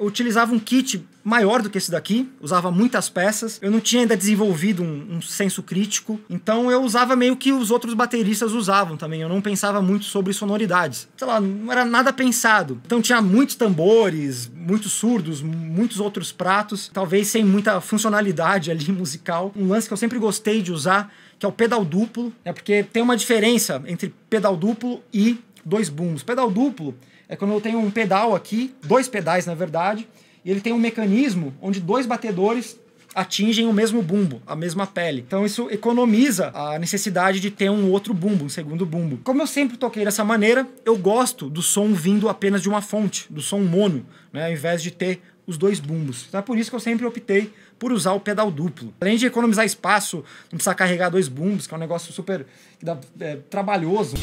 Eu utilizava um kit maior do que esse daqui, usava muitas peças. Eu não tinha ainda desenvolvido um, um, senso crítico, então eu usava meio que os outros bateristas usavam também. Eu não pensava muito sobre sonoridades. Sei lá, não era nada pensado. Então tinha muitos tambores, muitos surdos, muitos outros pratos, talvez sem muita funcionalidade ali musical. Um lance que eu sempre gostei de usar, que é o pedal duplo, é porque tem uma diferença entre pedal duplo e dois bumbos Pedal duplo é quando eu tenho um pedal aqui, dois pedais na verdade, e ele tem um mecanismo onde dois batedores atingem o mesmo bumbo, a mesma pele. Então isso economiza a necessidade de ter um outro bumbo, um segundo bumbo. Como eu sempre toquei dessa maneira, eu gosto do som vindo apenas de uma fonte, do som mono, né, ao invés de ter os dois bumbos. Então é por isso que eu sempre optei por usar o pedal duplo. Além de economizar espaço, não precisar carregar dois bumbos, que é um negócio super dá, eh, é, trabalhoso.